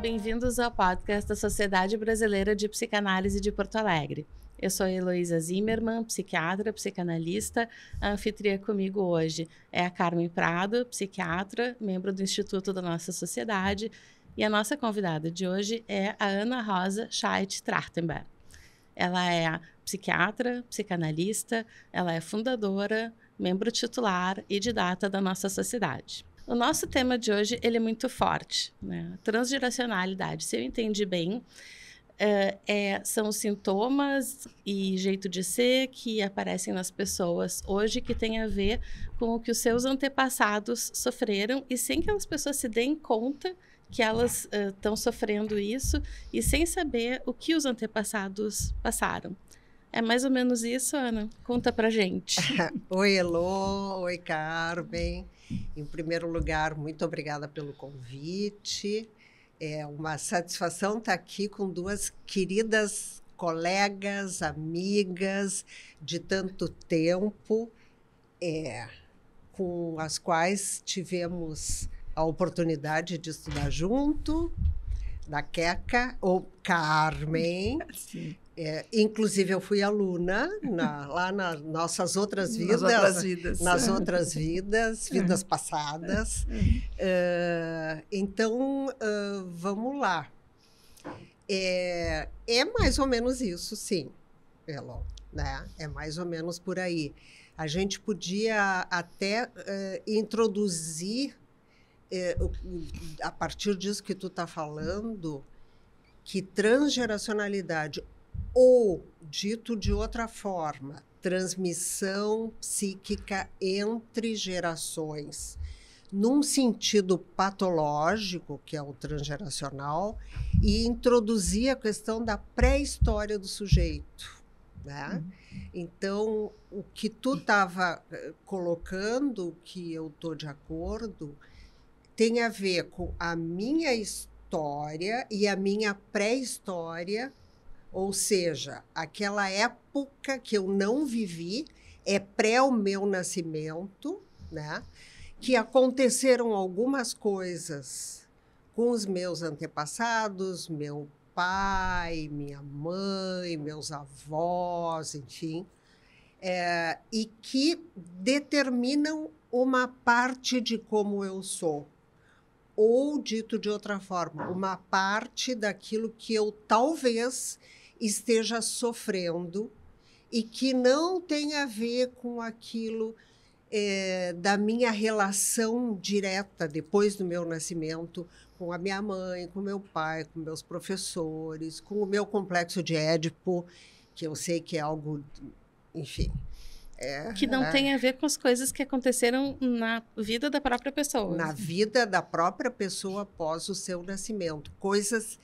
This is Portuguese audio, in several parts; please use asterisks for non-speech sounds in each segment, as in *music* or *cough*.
bem-vindos ao podcast da Sociedade Brasileira de Psicanálise de Porto Alegre. Eu sou a Heloísa Zimmermann, psiquiatra, psicanalista. A anfitriã comigo hoje é a Carmen Prado, psiquiatra, membro do Instituto da Nossa Sociedade. E a nossa convidada de hoje é a Ana Rosa Scheidt Trachtenberg. Ela é psiquiatra, psicanalista, ela é fundadora, membro titular e didata da nossa sociedade. O nosso tema de hoje ele é muito forte, né? Transgeracionalidade. Se eu entendi bem, eh, é, são sintomas e jeito de ser que aparecem nas pessoas hoje que tem a ver com o que os seus antepassados sofreram e sem que as pessoas se deem conta que elas estão eh, uh, sofrendo isso e sem saber o que os antepassados passaram. É mais ou menos isso, Ana? Conta pra gente. *laughs* oi, Elô. Oi, Carmen. Em primeiro lugar, muito obrigada pelo convite. É uma satisfação estar aqui com duas queridas colegas, amigas de tanto tempo, é, com as quais tivemos a oportunidade de estudar junto, da Queca, ou Carmen, *laughs* Sim. É, inclusive eu fui aluna na, lá nas nossas outras vidas, nas outras vidas, nas outras vidas, *laughs* vidas passadas. É. É. É, então uh, vamos lá. É, é, mais ou menos isso, sim, Elon, né? É mais ou menos por aí. A gente podia até uh, introduzir a partir disso que tu está falando que transgeracionalidade ou, dito de outra forma, transmissão psíquica entre gerações num sentido patológico, que é o transgeracional, e introduzir a questão da pré-história do sujeito. Né? Uhum. Então, o que tu estava eh, colocando, que eu estou de acordo, tem a ver com a minha história e a minha pré-história ou seja, aquela época que eu não vivi é pré o meu nascimento, né? Que aconteceram algumas coisas com os meus antepassados, meu pai, minha mãe, meus avós, enfim, é, e que determinam uma parte de como eu sou. Ou, dito de outra forma, uma parte daquilo que eu talvez esteja sofrendo e que não tenha a ver com aquilo é, da minha relação direta depois do meu nascimento com a minha mãe, com meu pai, com meus professores, com o meu complexo de Édipo, que eu sei que é algo, enfim, é, que não tenha né? tem a ver com as coisas que aconteceram na vida da própria pessoa. Na vida da própria pessoa após o seu nascimento. Coisas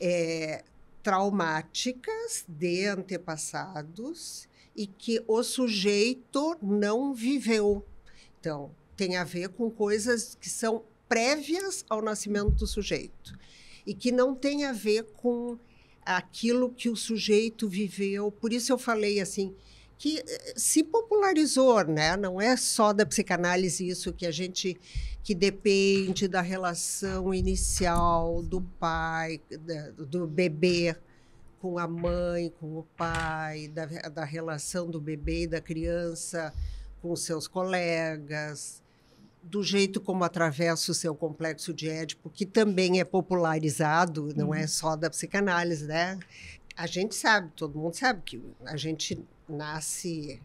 é, traumáticas de antepassados e que o sujeito não viveu. Então, tem a ver com coisas que são prévias ao nascimento do sujeito e que não tem a ver com aquilo que o sujeito viveu. Por isso eu falei assim, que eh, eh, se popularizou, né? Não é só da psicanálise isso que a gente que depende da relação inicial do pai, do bebê com a mãe, com o pai, da, da relação do bebê e da criança com seus colegas, do jeito como atravessa o seu complexo de Édipo, que também é popularizado, não é uhum. só da psicanálise, né? A gente sabe, todo mundo sabe que a gente nasce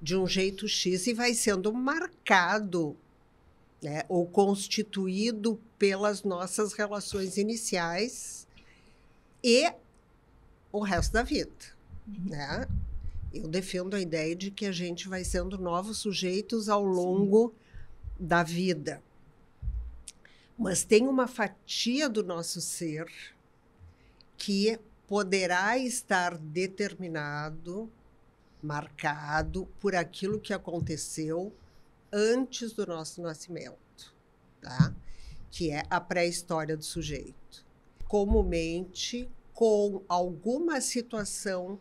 de um jeito X e vai sendo marcado né, ou constituído pelas nossas relações iniciais e o resto da vida. Uhum. Né? Eu defendo a ideia de que a gente vai sendo novos sujeitos ao longo Sim. da vida. Mas tem uma fatia do nosso ser que poderá estar determinado marcado por aquilo que aconteceu antes do nosso nascimento, tá? Que é a pré-história do sujeito. Comumente com alguma situação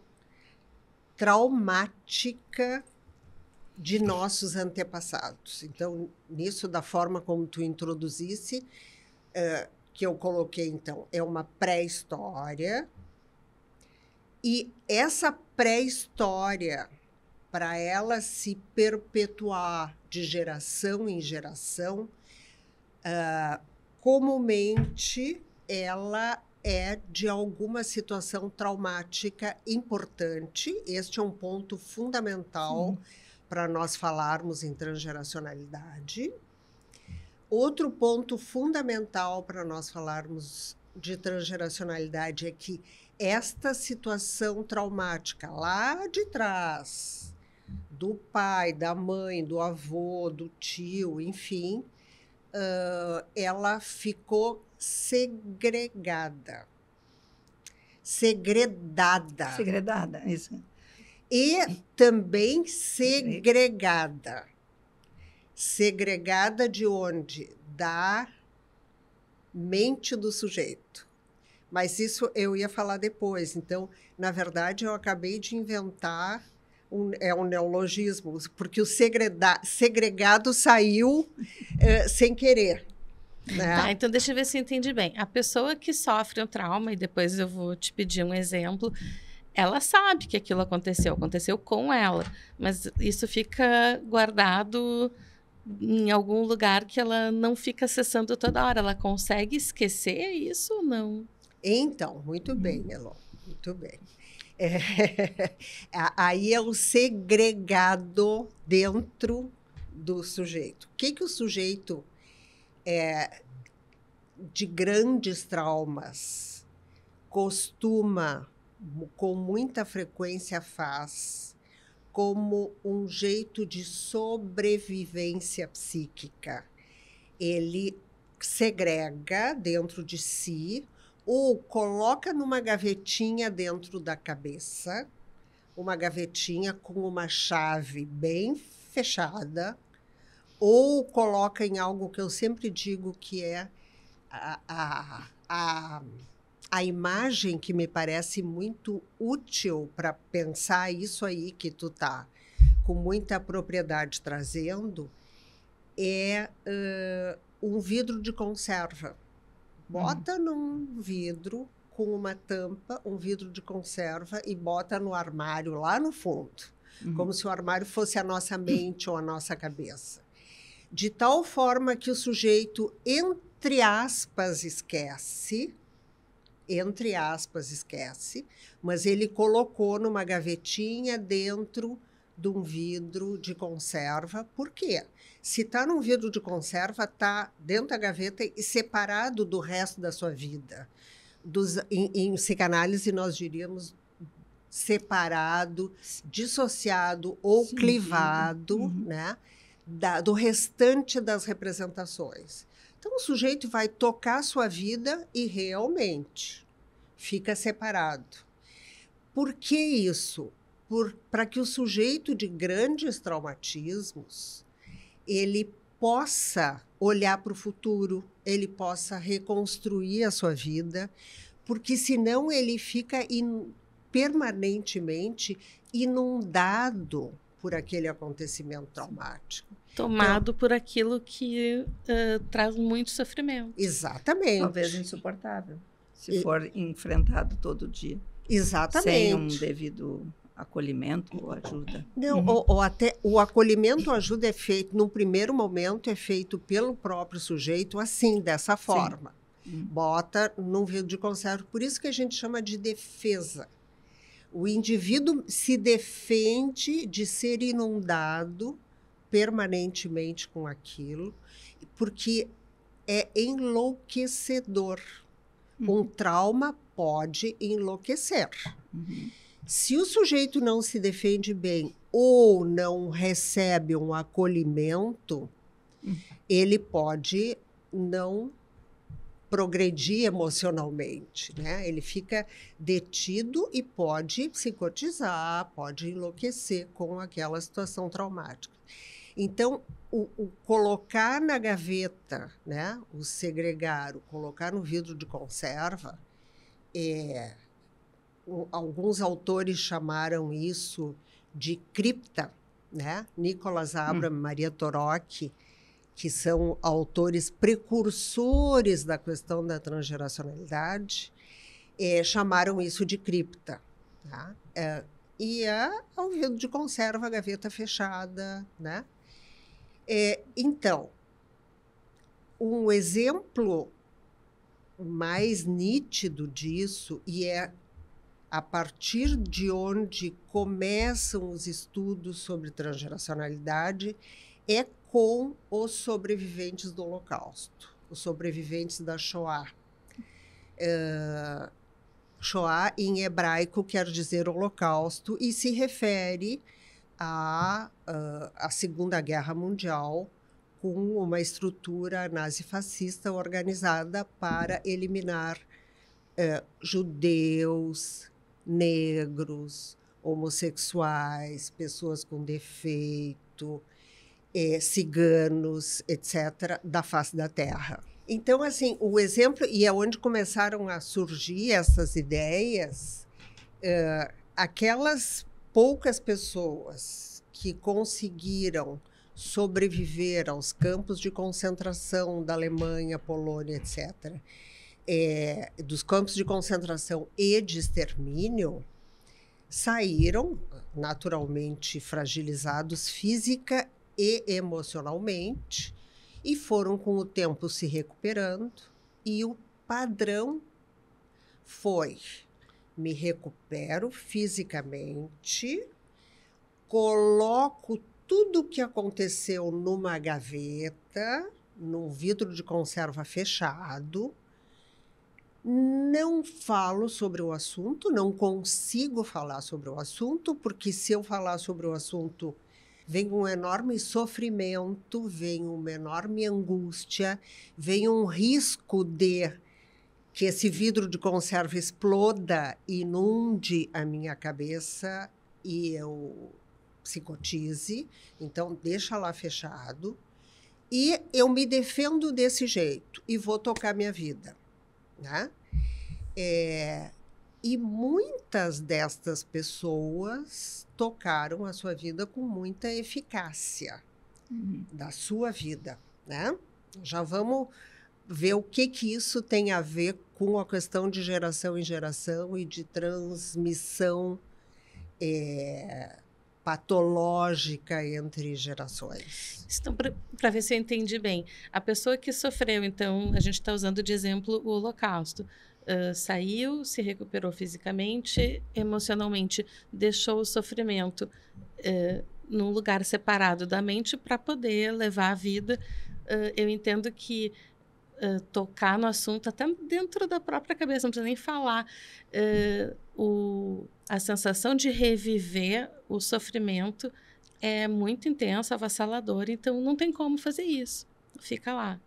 traumática de nossos antepassados. Então, nisso da forma como tu introduzisse, uh, que eu coloquei então, é uma pré-história e essa pré-história, para ela se perpetuar de geração em geração, uh, comumente ela é de alguma situação traumática importante. Este é um ponto fundamental para nós falarmos em transgeracionalidade. Outro ponto fundamental para nós falarmos de transgeracionalidade é que esta situação traumática lá de trás, do pai, da mãe, do avô, do tio, enfim, uh, ela ficou segregada. Segredada. Segredada, isso. E também segregada. Segregada de onde? Da mente do sujeito. Mas isso eu ia falar depois. Então, na verdade, eu acabei de inventar um, é um neologismo, porque o segreda, segregado saiu é, sem querer. Né? Tá, então deixa eu ver se eu entendi bem. A pessoa que sofre um trauma, e depois eu vou te pedir um exemplo, ela sabe que aquilo aconteceu, aconteceu com ela, mas isso fica guardado em algum lugar que ela não fica acessando toda hora. Ela consegue esquecer isso ou não? Então, muito uhum. bem, Melon, muito bem. É, *laughs* aí é o segregado dentro do sujeito. O que, que o sujeito é, de grandes traumas costuma, com muita frequência, faz como um jeito de sobrevivência psíquica. Ele segrega dentro de si ou coloca numa gavetinha dentro da cabeça, uma gavetinha com uma chave bem fechada, ou coloca em algo que eu sempre digo que é a, a, a, a imagem que me parece muito útil para pensar isso aí que tu tá com muita propriedade trazendo, é uh, um vidro de conserva Hum. Bota num vidro com uma tampa, um vidro de conserva e bota no armário lá no fundo, uhum. como se o armário fosse a nossa mente ou a nossa cabeça. De tal forma que o sujeito, entre aspas, esquece, entre aspas, esquece, mas ele colocou numa gavetinha dentro de um vidro de conserva. Por quê? Se está num vidro de conserva, está dentro da gaveta e separado do resto da sua vida. Dos, em, em psicanálise, nós diríamos separado, dissociado ou Sim, clivado uhum, uhum. né, da, do restante das representações. Então, o sujeito vai tocar a sua vida e realmente fica separado. Por que isso? para que o sujeito de grandes traumatismos ele possa olhar para o futuro, ele possa reconstruir a sua vida, porque senão ele fica in, permanentemente inundado por aquele acontecimento traumático. Tomado então, por aquilo que uh, traz muito sofrimento. Exatamente. Talvez insuportável, se e, for enfrentado todo dia. Exatamente. Sem um devido acolhimento ou ajuda? Não, uhum. ou, ou, até o acolhimento ou ajuda é feito, no primeiro momento, é feito pelo próprio sujeito assim, dessa forma. Uhum. Bota num vidro de conserva. Por isso que a gente chama de defesa. O indivíduo se defende de ser inundado permanentemente com aquilo, porque é enlouquecedor. Uhum. Um trauma pode enlouquecer. Uhum. Se o sujeito não se defende bem ou não recebe um acolhimento, ele pode não progredir emocionalmente, né? Ele fica detido e pode psicotizar, pode enlouquecer com aquela situação traumática. Então, o, o, colocar na gaveta, né? O segregar, o colocar no vidro de conserva, é, alguns autores chamaram isso de cripta, né? Nicolas Abra, hum. Maria Torocchi, que são autores precursores da questão da transgeracionalidade, é, chamaram isso de cripta. Tá? É, e é ao vento de conserva, gaveta fechada. Né? É, então, um exemplo mais nítido disso, e é a partir de onde começam os estudos sobre transgeracionalidade é com os sobreviventes do Holocausto, os sobreviventes da Shoah. Uh, Shoah em hebraico quer dizer Holocausto e se refere à uh, Segunda Guerra Mundial com uma estrutura nazifascista organizada para eliminar uh, judeus, negros, homossexuais, pessoas com defeito, é, ciganos, etc., da face da terra. Então, assim, o exemplo, e é onde começaram a surgir essas ideias, aquelas poucas pessoas que conseguiram sobreviver aos campos de concentração da Alemanha, Polônia, etc., é, dos campos de concentração e de extermínio saíram naturalmente fragilizados física e emocionalmente e foram com o tempo se recuperando e o padrão foi me recupero fisicamente, coloco tudo o que aconteceu numa gaveta, num vidro de conserva fechado, não falo sobre o assunto, não consigo falar sobre o assunto, porque se eu falar sobre o assunto, vem um enorme sofrimento, vem uma enorme angústia, vem um risco de que esse vidro de conserva exploda, inunde a minha cabeça e eu psicotize. Então, deixa lá fechado. E eu me defendo desse jeito e vou tocar minha vida. Né? É, e muitas destas pessoas tocaram a sua vida com muita eficácia uhum. da sua vida, né? Já vamos ver o que que isso tem a ver com a questão de geração em geração e de transmissão é, patológica entre gerações. Então, para ver se eu entendi bem, a pessoa que sofreu, então, a gente está usando de exemplo o Holocausto. Uh, saiu, se recuperou fisicamente, emocionalmente, deixou o sofrimento uh, num lugar separado da mente para poder levar a vida. Uh, eu entendo que uh, tocar no assunto, até dentro da própria cabeça, não precisa nem falar. Uh, o, a sensação de reviver o sofrimento é muito intensa, avassaladora, então não tem como fazer isso. Fica lá.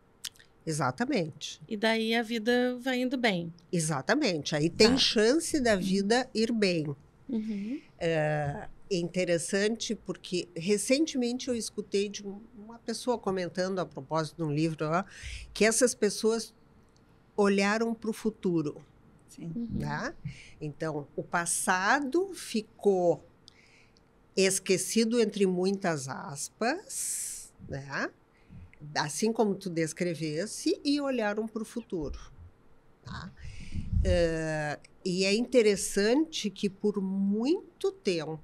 Exatamente. E daí a vida vai indo bem. Exatamente. Aí tem tá. chance da vida ir bem. Uhum. Eh, é interessante porque recentemente eu escutei de uma pessoa comentando a propósito de um livro lá, que essas pessoas olharam para o futuro. Sim. Uhum. Tá? Então, o passado ficou esquecido entre muitas aspas, né? assim como tu descrevesse, e olharam para o futuro. Tá? Uh, e é interessante que por muito tempo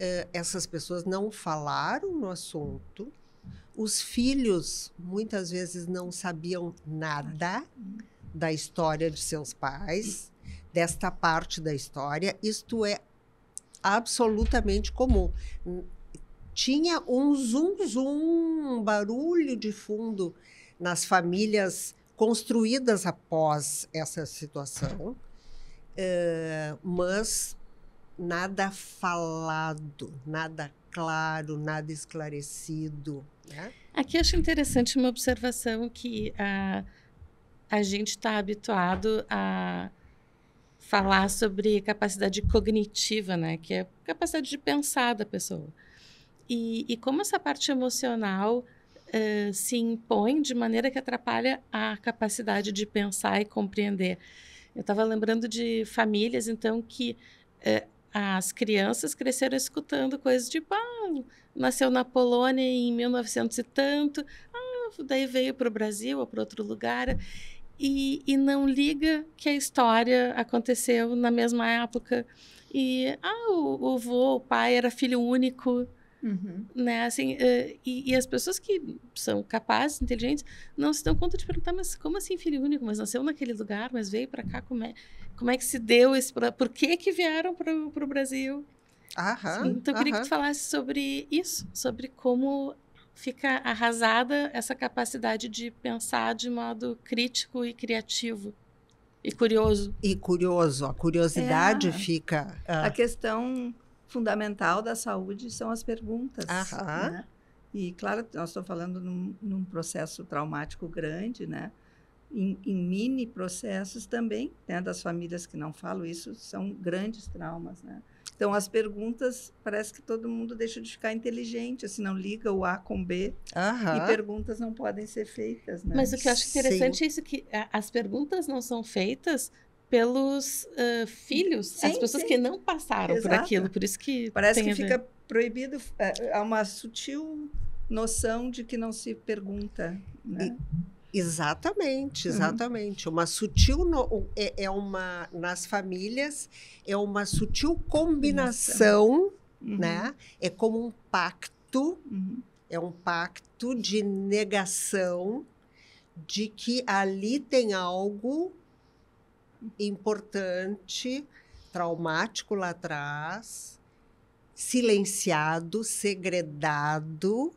eh, essas pessoas não falaram no assunto, os filhos muitas vezes não sabiam nada uhum. da história de seus pais, desta parte da história, isto é absolutamente comum. Tinha um zum zum, um barulho de fundo nas famílias construídas após essa situação, eh, mas nada falado, nada claro, nada esclarecido. Né? Aqui acho interessante uma observação que a, a gente está habituado a falar sobre capacidade cognitiva, né? que é capacidade de pensar da pessoa. E, e como essa parte emocional uh, se impõe de maneira que atrapalha a capacidade de pensar e compreender. Eu estava lembrando de famílias, então, que eh, as crianças cresceram escutando coisas tipo, ah, nasceu na Polônia em 1900 e tanto, ah, daí veio para o Brasil ou para outro lugar. E, e, não liga que a história aconteceu na mesma época. E, ah, o, o o pai era filho único Uhum. Né? Assim, uh, e, e, as pessoas que são capazes, inteligentes, não se dão conta de perguntar, mas como assim filho único? Mas nasceu naquele lugar, mas veio para cá, como é, como é que se deu esse... Por que que vieram para o Brasil? Aham, assim, então, eu queria aham. que tu falasse sobre isso, sobre como fica arrasada essa capacidade de pensar de modo crítico e criativo. E curioso. E curioso. A curiosidade é. fica... Ah, a questão fundamental da saúde são as perguntas. Aham. Né? E, claro, nós estamos falando num, num processo traumático grande, né? Em, em, mini processos também, né? Das famílias que não falam isso, são grandes traumas, né? Então, as perguntas, parece que todo mundo deixa de ficar inteligente, assim, não liga o A com B. Aham. E perguntas não podem ser feitas, né? Mas o que eu acho interessante Sim. é isso, que as perguntas não são feitas pelos uh, filhos, sim, as pessoas sim. que não passaram Exato. por aquilo, por isso que parece que fica proibido, eh, há uma sutil noção de que não se pergunta, né? E, exatamente, uhum. exatamente. Uhum. Uma sutil no, é, é, uma nas famílias é uma sutil combinação, né? uhum. né? É como um pacto, uhum. é um pacto de negação de que ali tem algo importante, traumático lá atrás, silenciado, segredado,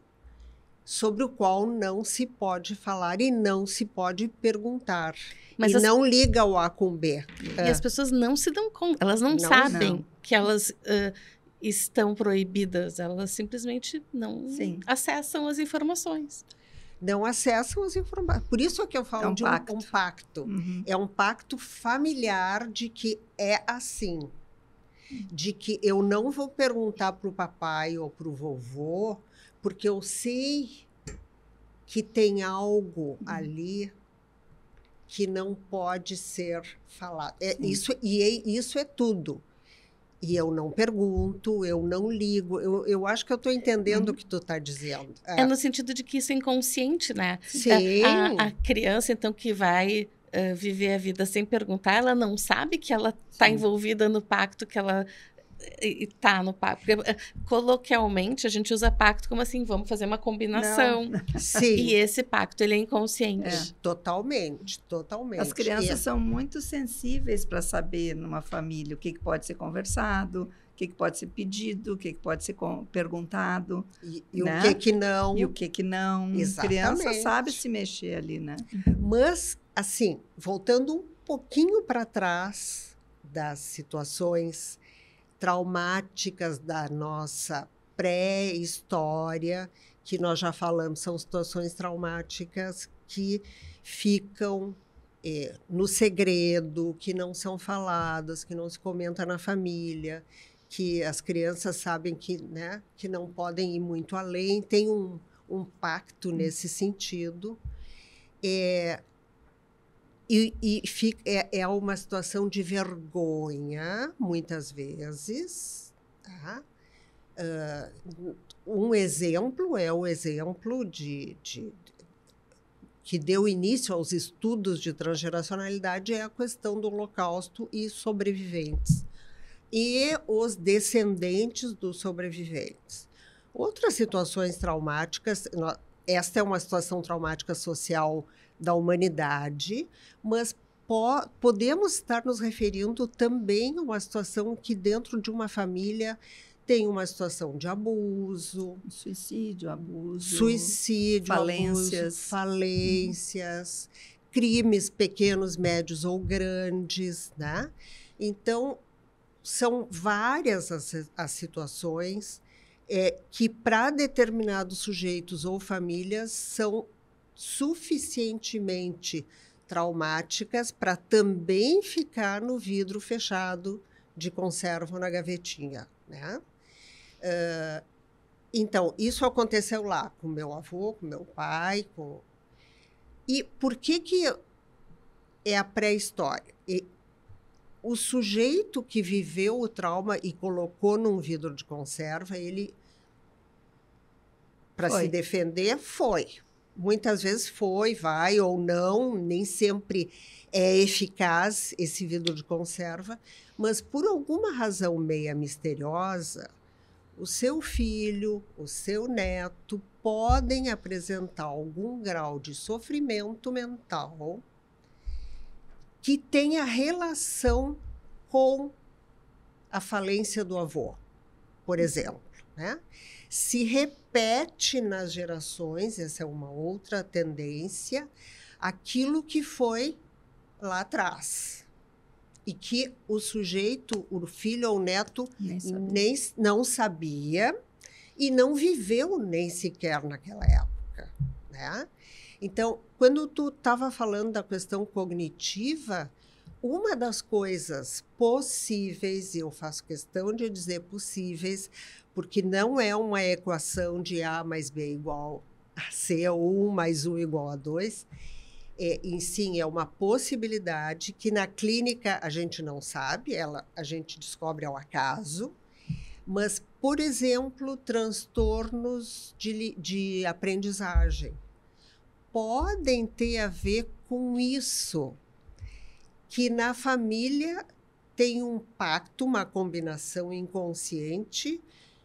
sobre o qual não se pode falar e não se pode perguntar. Mas e as... não liga o A com B. E é. as pessoas não se dão conta, elas não, não sabem não. que elas uh, estão proibidas, elas simplesmente não Sim. acessam as informações não acessam as informações. Por isso é que eu falo é um de pacto. um, pacto. Uhum. É um pacto familiar de que é assim. De que eu não vou perguntar para o papai ou para o vovô, porque eu sei que tem algo uhum. ali que não pode ser falado. É, isso, e é, isso é tudo. E eu não pergunto, eu não ligo. Eu, eu acho que eu estou entendendo uhum. o que tu está dizendo. É. é. no sentido de que isso é inconsciente, né? É, Sim. A, a criança, então, que vai uh, viver a vida sem perguntar, ela não sabe que ela está envolvida no pacto, que ela e tá no pacto. Porque, eh, coloquialmente, a gente usa pacto como assim, vamos fazer uma combinação. Não. *laughs* Sim. E esse pacto, ele é inconsciente. É. Totalmente, totalmente. As crianças é. são muito sensíveis para saber numa família o que, que pode ser conversado, o que, que pode ser pedido, o que, que pode ser perguntado. E, e né? o que que não. E o que que não. Exatamente. A criança sabe se mexer ali, né? Mas, assim, voltando um pouquinho para trás das situações traumáticas da nossa pré-história, que nós já falamos, são situações traumáticas que ficam é, no segredo, que não são faladas, que não se comenta na família, que as crianças sabem que, né, que não podem ir muito além, tem um, um pacto hum. nesse sentido. É, e, e fica, é, é uma situação de vergonha, muitas vezes. Tá? Uh, um exemplo é o exemplo de, de, que deu início aos estudos de transgeracionalidade é a questão do Holocausto e sobreviventes e os descendentes dos sobreviventes. Outras situações traumáticas, esta é uma situação traumática social da humanidade, mas po podemos estar nos referindo também a uma situação que dentro de uma família tem uma situação de abuso, suicídio, abuso, suicídio, falências, abuso, falências, crimes pequenos, médios ou grandes, né? Então são várias as, as situações é, que para determinados sujeitos ou famílias são suficientemente traumáticas para também ficar no vidro fechado de conserva na gavetinha, né? Uh, então, isso aconteceu lá com meu avô, com meu pai, com... E por que que é a pré-história? O sujeito que viveu o trauma e colocou num vidro de conserva, ele para se defender foi, muitas vezes foi, vai ou não, nem sempre é eficaz esse vidro de conserva, mas por alguma razão meia misteriosa, o seu filho, o seu neto podem apresentar algum grau de sofrimento mental que tenha relação com a falência do avô, por uhum. exemplo né? Se repete nas gerações, essa é uma outra tendência, aquilo que foi lá atrás. E que o sujeito, o filho ou o neto, nem, sabia. nem não sabia e não viveu nem sequer naquela época, né? Então, quando tu estava falando da questão cognitiva, uma das coisas possíveis, e eu faço questão de dizer possíveis, porque não é uma equação de A mais B igual a C, ou 1 mais 1 igual a 2, é, em sim é uma possibilidade que na clínica a gente não sabe, ela a gente descobre ao acaso, mas, por exemplo, transtornos de, de aprendizagem podem ter a ver com isso que na família tem um pacto, uma combinação inconsciente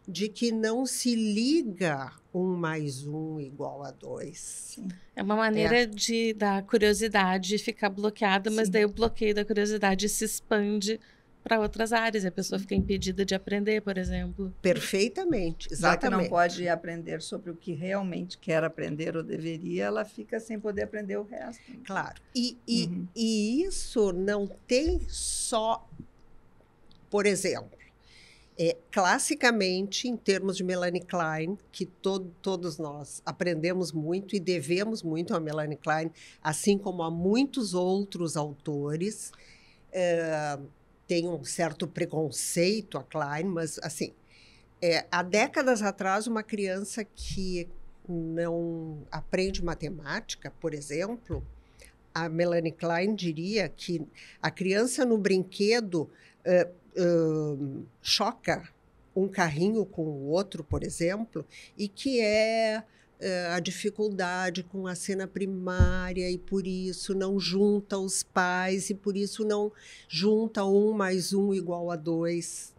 de que não se liga um mais um igual a dois. Sim. É uma maneira é. de da curiosidade ficar bloqueada, mas Sim. daí o bloqueio da curiosidade se expande para outras áreas, a pessoa fica impedida de aprender, por exemplo. Perfeitamente, exatamente. Já que não pode aprender sobre o que realmente quer aprender ou deveria, ela fica sem poder aprender o resto. Né? Claro. E, e, uhum. e isso não tem só, por exemplo, é, classicamente, em termos de Melanie Klein, que todo, todos nós aprendemos muito e devemos muito a Melanie Klein, assim como a muitos outros autores, uh, tem um certo preconceito a Klein, mas assim, é, há décadas atrás, uma criança que não aprende matemática, por exemplo, a Melanie Klein diria que a criança no brinquedo eh, hum, choca um carrinho com o outro, por exemplo, e que é eh, a dificuldade com a cena primária e por isso não junta os pais e por isso não junta um mais um igual a dois.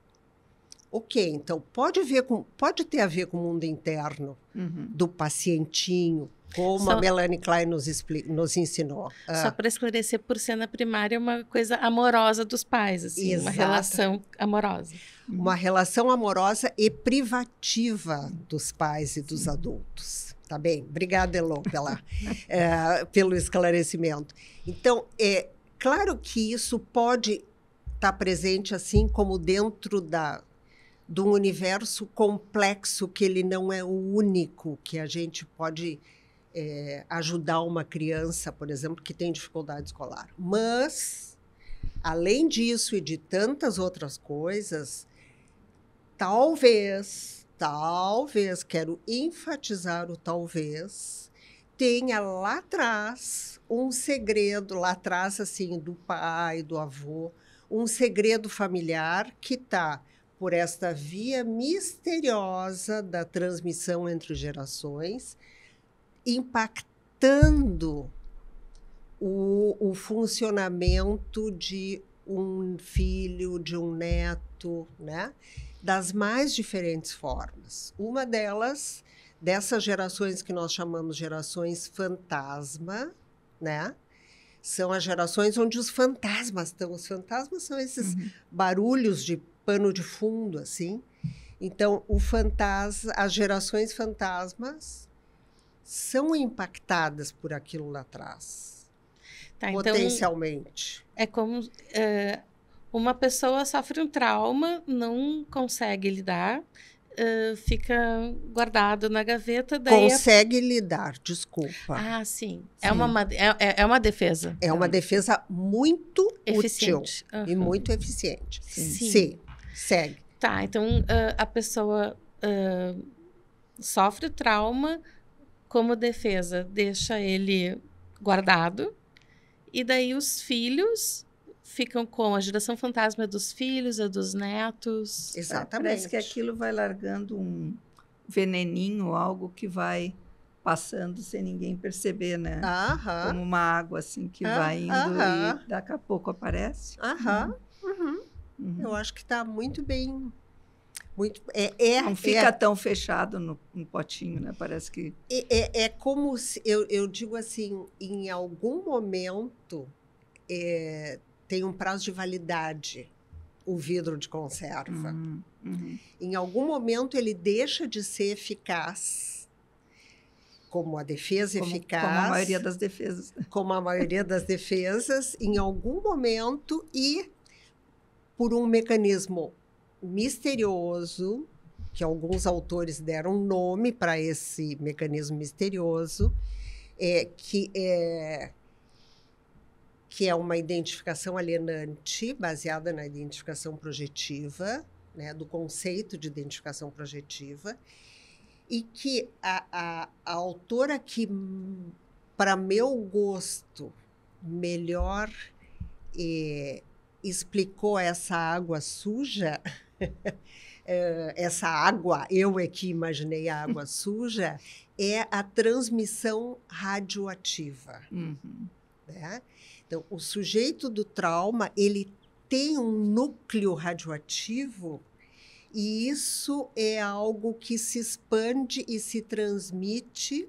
Ok, então pode, ver com, pode ter a ver com o mundo interno uhum. do pacientinho, como Só... a Melanie Klein nos, nos ensinou. Ah. Só para esclarecer, por cena primária é uma coisa amorosa dos pais, assim, Exato. uma relação amorosa. Uma relação amorosa e privativa dos pais e dos adultos. Tá bem? Obrigada, Elon, pela, é, *laughs* pelo esclarecimento. Então, é claro que isso pode estar tá presente assim como dentro da, de um universo complexo que ele não é o único que a gente pode é, ajudar uma criança, por exemplo, que tem dificuldade escolar. Mas, além disso e de tantas outras coisas, talvez, talvez, quero enfatizar o talvez, tenha lá atrás um segredo, lá atrás, assim, do pai, do avô, um segredo familiar que está por esta via misteriosa da transmissão entre gerações, impactando o, o funcionamento de um filho, de um neto, né? das mais diferentes formas. Uma delas, dessas gerações que nós chamamos gerações fantasma, né? São as gerações onde os fantasmas estão. Os fantasmas são esses uhum. barulhos de pano de fundo, assim. Então, o fantasma, as gerações fantasmas são impactadas por aquilo lá atrás. Tá, então, potencialmente. Então, é como é, uma pessoa sofre um trauma, não consegue lidar, é, fica guardado na gaveta. Daí Consegue é... lidar, desculpa. Ah, sim. É sim. É, uma, é, é uma defesa. É uma então, defesa muito eficiente. útil uhum. e muito eficiente. Sim. sim. sim. Segue. Tá, então uh, a pessoa uh, sofre o trauma como defesa, deixa ele guardado, e daí os filhos ficam com a geração fantasma dos filhos, a dos netos. Exatamente. Parece que aquilo vai largando um veneninho, algo que vai passando sem ninguém perceber, né? Aham. Como uma água assim que ah, vai indo e daqui a pouco aparece. Aham. Uhum. uhum. Uhum. Eu acho que está muito bem. Muito, é, é Não é fica é, tão fechado no, no, potinho, né? Parece que. É, é, é, como se. Eu, eu digo assim: em algum momento é, tem um prazo de validade o vidro de conserva. Uhum, uhum. Em algum momento ele deixa de ser eficaz, como a defesa como, eficaz. Como a maioria das defesas. Como a maioria das defesas, em algum momento, e por um mecanismo misterioso, que alguns autores deram nome para esse mecanismo misterioso, é, que é que é uma identificação alienante baseada na identificação projetiva, né, do conceito de identificação projetiva, e que a, a, a autora que, para meu gosto, melhor é, explicou essa água suja, *laughs* eh, essa água, eu é que imaginei a água *laughs* suja, é a transmissão radioativa. Uhum. Né? Então, o sujeito do trauma, ele tem um núcleo radioativo e isso é algo que se expande e se transmite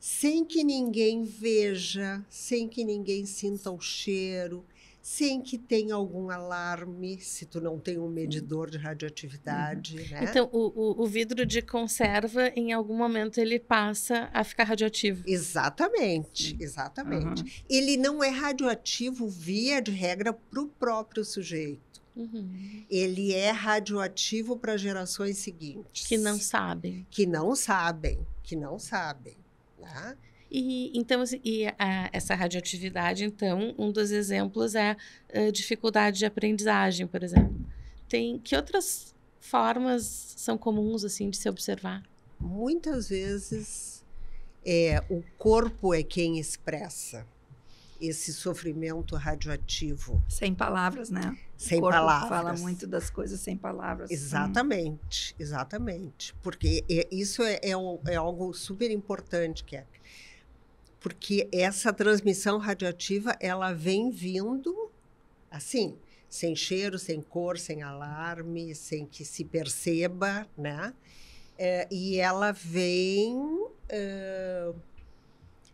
sem que ninguém veja, sem que ninguém sinta o cheiro, sem que tenha algum alarme, se tu não tem um hum. medidor de uhum. radioatividade. Uhum. Né? Então, o, o, o, vidro de conserva, em algum momento, ele passa a ficar radioativo. Exatamente, exatamente. Uhum. Ele não é radioativo, via de regra, para o próprio sujeito. Uhum. Ele é radioativo para gerações seguintes. Que não sabem. Que não sabem, que não sabem. Né? E então assim, e a, essa radioatividade, então, um dos exemplos é eh, dificuldade de aprendizagem, por exemplo. Tem que outras formas são comuns assim de se observar? Muitas vezes é o corpo é quem expressa esse sofrimento radioativo. Sem palavras, né? Sem o corpo palavras. Fala muito das coisas sem palavras. Exatamente, hum. exatamente, porque isso é, é, é algo super importante, Kep porque essa transmissão radioativa ela vem vindo assim, sem cheiro, sem cor, sem alarme, sem que se perceba, né? É, e ela vem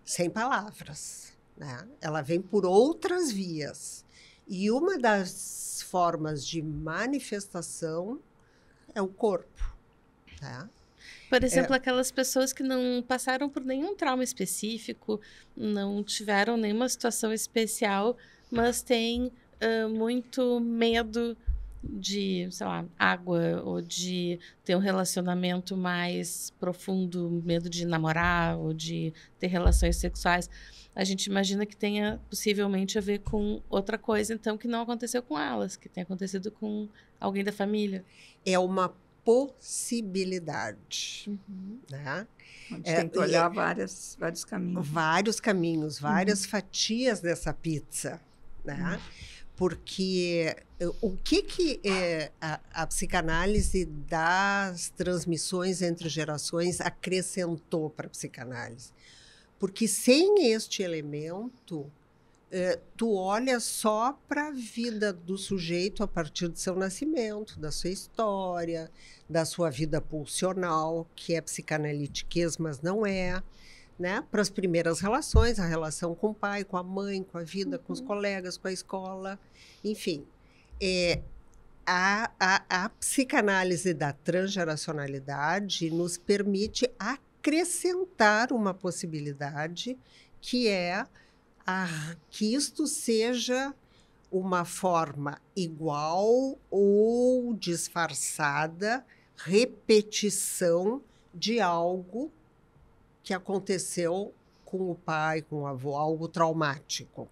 sem palavras, né? Ela vem por outras vias. E uma das formas de manifestação é o corpo, né? Por é. exemplo, é... aquelas pessoas que não passaram por nenhum trauma específico, não tiveram nenhuma situação especial, mas têm uh, muito medo de, sei lá, água ou de ter um relacionamento mais profundo, medo de namorar ou de ter relações sexuais, a gente imagina que tenha possivelmente a ver com outra coisa, então que não aconteceu com elas, que tenha acontecido com alguém da família. É uma possibilidade. Uhum. Né? É, tem que olhar e, é várias, vários caminhos. Vários caminhos, uhum. várias uhum. fatias dessa pizza. Né? Uhum. Porque eh, o que, que é a, a psicanálise das transmissões entre gerações acrescentou para a psicanálise? Porque sem este elemento, é, tu olha só para a vida do sujeito a partir do seu nascimento, da sua história, da sua vida pulsional, que é psicanalítica, mas não é, né? Para as primeiras relações, a relação com o pai, com a mãe, com a vida, uhum. com os uhum. colegas, com a escola, enfim. É, a, a, a psicanálise da transgeracionalidade nos permite acrescentar uma possibilidade que é a, que isto seja uma forma igual ou disfarçada, repetição de algo que aconteceu com o pai, com o avô, algo traumático,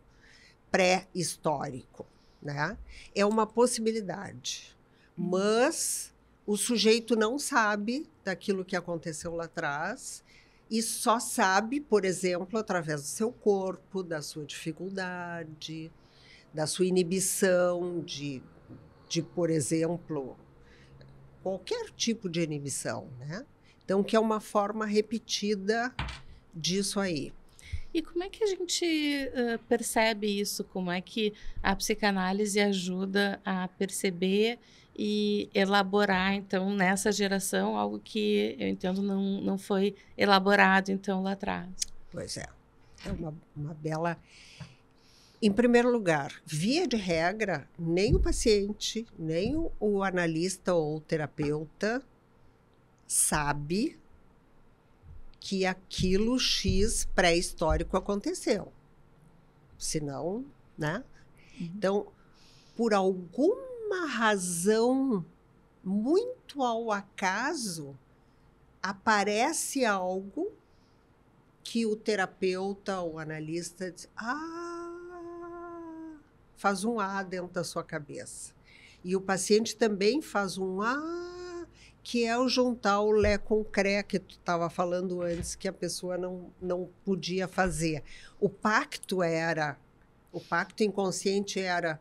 pré-histórico. Né? É uma possibilidade, hum. mas o sujeito não sabe daquilo que aconteceu lá atrás, e só sabe, por exemplo, através do seu corpo, da sua dificuldade, da sua inibição de, de por exemplo, qualquer tipo de inibição, né? Então, que é uma forma repetida disso aí. E como é que a gente uh, percebe isso? Como é que a psicanálise ajuda a perceber e elaborar, então, nessa geração, algo que eu entendo não, não foi elaborado, então, lá atrás. Pois é. É uma, uma bela. Em primeiro lugar, via de regra, nem o paciente, nem o, o analista ou o terapeuta sabe que aquilo X pré-histórico aconteceu. Senão, né? Uhum. Então, por algum uma razão muito ao acaso, aparece algo que o terapeuta, o analista diz: ah, faz um A dentro da sua cabeça. E o paciente também faz um A, que é o juntar o Lé com o CRE, que tu estava falando antes, que a pessoa não, não podia fazer. O pacto era, o pacto inconsciente era.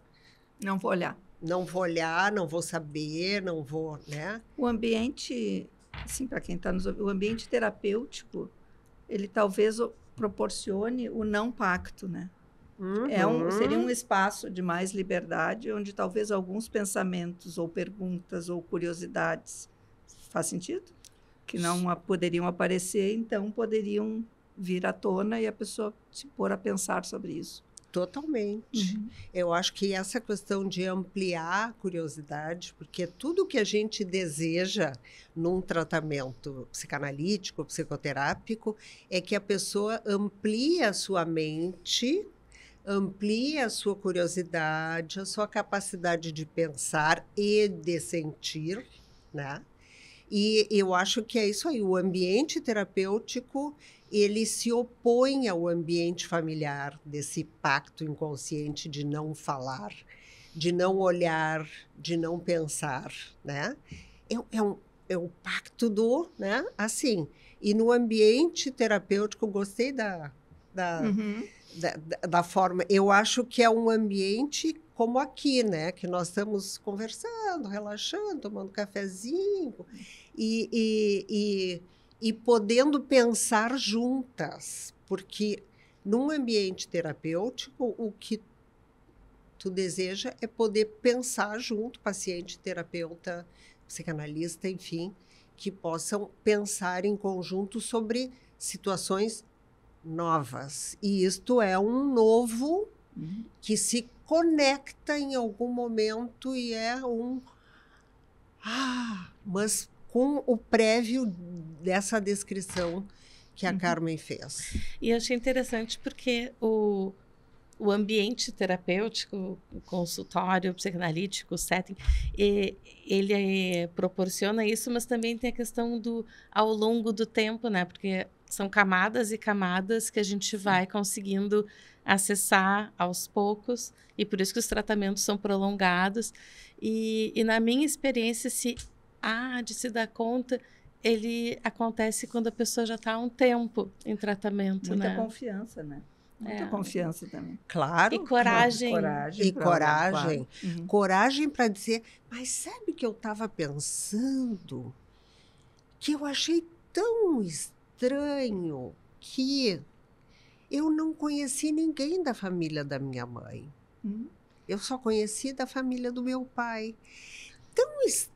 Não vou olhar não vou olhar, não vou saber, não vou, né? O ambiente, assim, para quem está nos ouvindo, o ambiente terapêutico, ele talvez proporcione o não pacto, né? Uhum. É um, uhum. seria um espaço de mais liberdade, onde talvez alguns pensamentos ou perguntas ou curiosidades faz sentido? Que não a, poderiam aparecer, então poderiam vir à tona e a pessoa se pôr a pensar sobre isso. Totalmente. Uhum. Eu acho que essa questão de ampliar a curiosidade, porque tudo que a gente deseja num tratamento psicanalítico, psicoterápico, é que a pessoa amplie a sua mente, amplie a sua curiosidade, a sua capacidade de pensar e de sentir, né? E eu acho que é isso aí. O ambiente terapêutico ele se opõe ao ambiente familiar desse pacto inconsciente de não falar, de não olhar, de não pensar, né? É, é um, é o pacto do, né? Assim. E no ambiente terapêutico, gostei da, da, uhum. da, da, forma. Eu acho que é um ambiente como aqui, né? Que nós estamos conversando, relaxando, tomando cafezinho. e, e, e e podendo pensar juntas, porque num ambiente terapêutico o que tu deseja é poder pensar junto, paciente, terapeuta, psicanalista, enfim, que possam pensar em conjunto sobre situações novas. E isto é um novo uhum. que se conecta em algum momento e é um. Ah, mas com o prévio dessa descrição que a uhum. Carmen fez. E eu achei interessante porque o, o ambiente terapêutico, o consultório psicanalítico, o setting, e, ele proporciona isso, mas também tem a questão do ao longo do tempo, né? Porque são camadas e camadas que a gente vai conseguindo acessar aos poucos e por isso que os tratamentos são prolongados. E, e na minha experiência, se ah, de se dar conta, ele acontece quando a pessoa já está há um tempo em tratamento. Muita né? confiança, né? Muita é. confiança também. Claro. E coragem. coragem e coragem. Uhum. Coragem para dizer, mas sabe o que eu estava pensando? Que eu achei tão estranho que eu não conheci ninguém da família da minha mãe. Uhum. Eu só conheci da família do meu pai. Tão estranho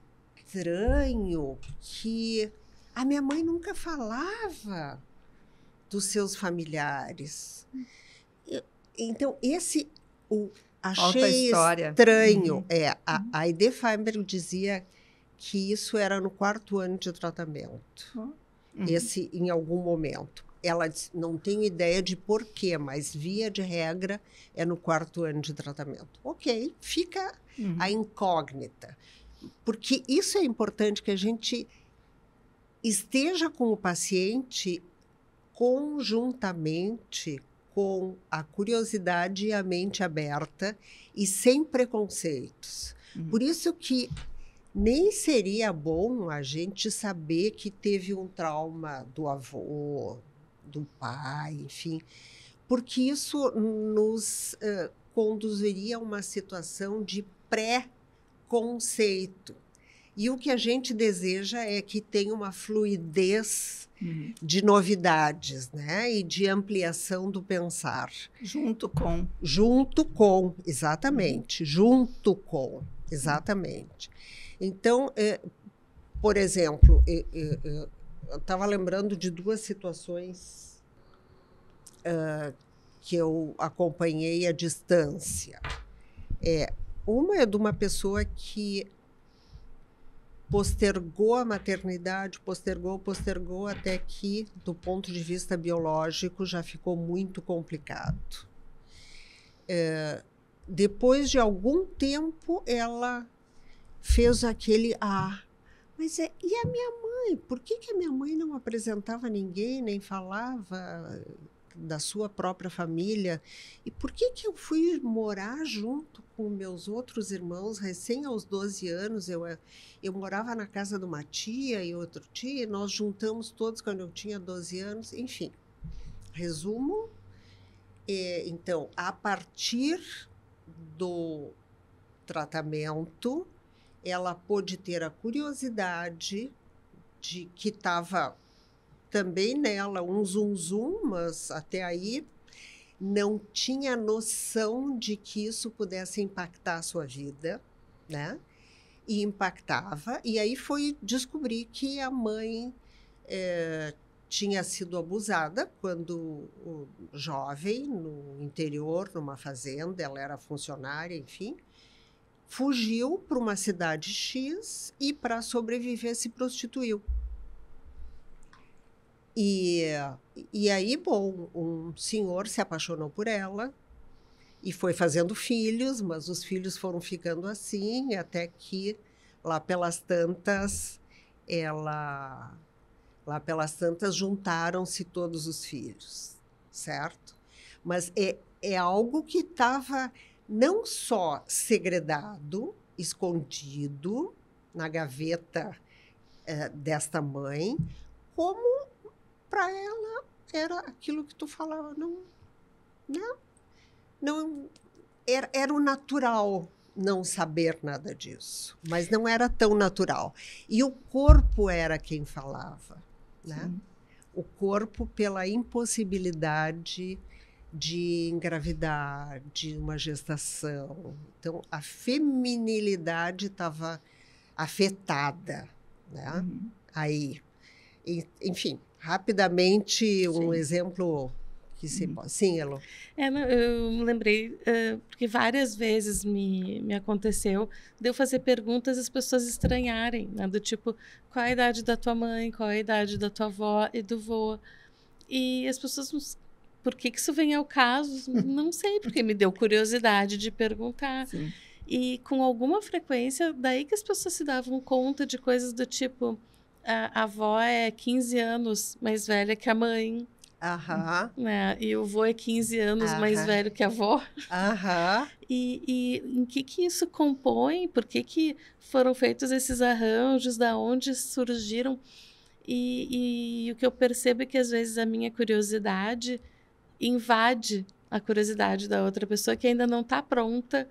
estranho que a minha mãe nunca falava dos seus familiares. então, esse. O, achei estranho. Uhum. É, a, uhum. a Ide Feinberg dizia que isso era no quarto ano de tratamento. Uhum. Esse, em algum momento. Ela não tem ideia de porquê, mas via de regra é no quarto ano de tratamento. Ok, fica uhum. a incógnita. Porque isso é importante que a gente esteja com o paciente conjuntamente com a curiosidade e a mente aberta e sem preconceitos. Uhum. Por isso que nem seria bom a gente saber que teve um trauma do avô, do pai, enfim, porque isso nos uh, conduziria a uma situação de pré conceito. E o que a gente deseja é que tenha uma fluidez uhum. de novidades, né? E de ampliação do pensar. Junto com. Junto com, exatamente. Junto com, exatamente. Então, é, por exemplo, é, é, eu estava lembrando de duas situações ah, que eu acompanhei à distância. É, uma é de uma pessoa que postergou a maternidade, postergou, postergou até que, do ponto de vista biológico, já ficou muito complicado. É, depois de algum tempo, ela fez aquele ah, mas é, e a minha mãe? Por que, que a minha mãe não apresentava ninguém, nem falava? da sua própria família. E por que, que eu fui morar junto com meus outros irmãos, recém aos 12 anos? Eu, eh, eu morava na casa de uma tia e outro tio e nós juntamos todos quando eu tinha 12 anos, enfim. Resumo, é, então, a partir do tratamento, ela pôde ter a curiosidade de que estava também nela um zum zum, mas até aí não tinha noção de que isso pudesse impactar a sua vida, né? E impactava. E aí foi descobrir que a mãe é, tinha sido abusada quando jovem, no interior, numa fazenda, ela era funcionária, enfim. Fugiu para uma cidade X e, para sobreviver, se prostituiu. E, e aí, bom, um senhor se apaixonou por ela e foi fazendo filhos, mas os filhos foram ficando assim até que lá pelas tantas ela lá pelas tantas juntaram-se todos os filhos, certo? Mas é, é algo que estava não só segredado, escondido na gaveta é, desta mãe, como para ela era aquilo que tu falava, não, não, não era, era o natural não saber nada disso, mas não era tão natural. E o corpo era quem falava, né? Sim. O corpo pela impossibilidade de engravidar, de uma gestação. Então a feminilidade estava afetada, né? Uhum. Aí, e, enfim, Rapidamente, um Sim. exemplo que se uhum. pode. Sim, Elo É, eu me lembrei, uh, porque várias vezes me, me aconteceu de eu fazer perguntas e as pessoas estranharem, né? Do tipo, qual a idade da tua mãe, qual a idade da tua avó e do vô? E as pessoas, por que, que isso vem ao caso? *laughs* Não sei, porque me deu curiosidade de perguntar. Sim. E com alguma frequência, daí que as pessoas se davam conta de coisas do tipo a, avó é 15 anos mais velha que a mãe. Aham. Né? E o vô é 15 anos Aham. mais velho que a avó. Aham. *laughs* E, e em que que isso compõe? Por que que foram feitos esses arranjos? Da onde surgiram? E, e, e o que eu percebo é que às vezes a minha curiosidade invade a curiosidade da outra pessoa que ainda não está pronta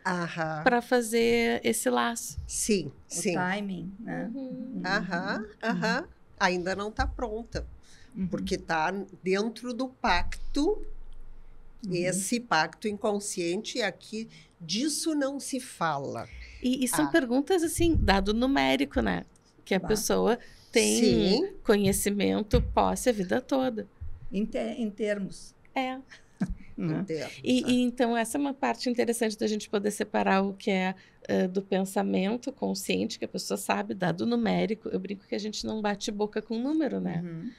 para fazer esse laço. Sim, o sim. timing, né? Uhum. uhum. Aham, aham. Uhum. Ainda não está pronta, uhum. porque está dentro do pacto. Uhum. Esse pacto inconsciente aqui, disso não se fala. E, e são ah. perguntas, assim, dado numérico, né? Que a bah. pessoa tem sim. conhecimento, posse a vida toda. Em, te, em termos. É. Né? E, e, é. então essa é uma parte interessante da gente poder separar o que é uh, do pensamento consciente que a pessoa sabe, dado numérico. Eu brinco que a gente não bate boca com número, né? Uhum.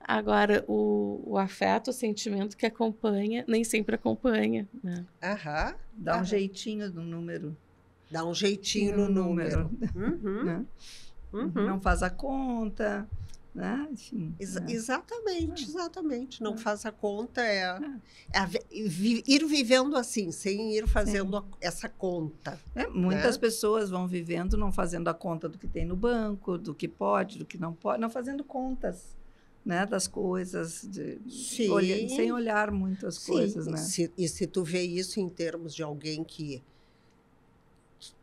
Agora, o, o, afeto, o sentimento que acompanha, nem sempre acompanha. Né? Aham. Dá aham. um jeitinho no número. Dá um jeitinho no, no número. número. *laughs* Né? Uhum. Né? Uhum. Não faz a conta né? Assim, Ex né? Exatamente, é. exatamente. Não é. faz a conta, é, é, é ir vivendo assim, sem ir fazendo a, essa conta. É, né? muitas né? pessoas vão vivendo não fazendo a conta do que tem no banco, do que pode, do que não pode, não fazendo contas. Né, das coisas, de, sem olhar muito as Sim. coisas. Né? Se, e se tu vê isso em termos de alguém que,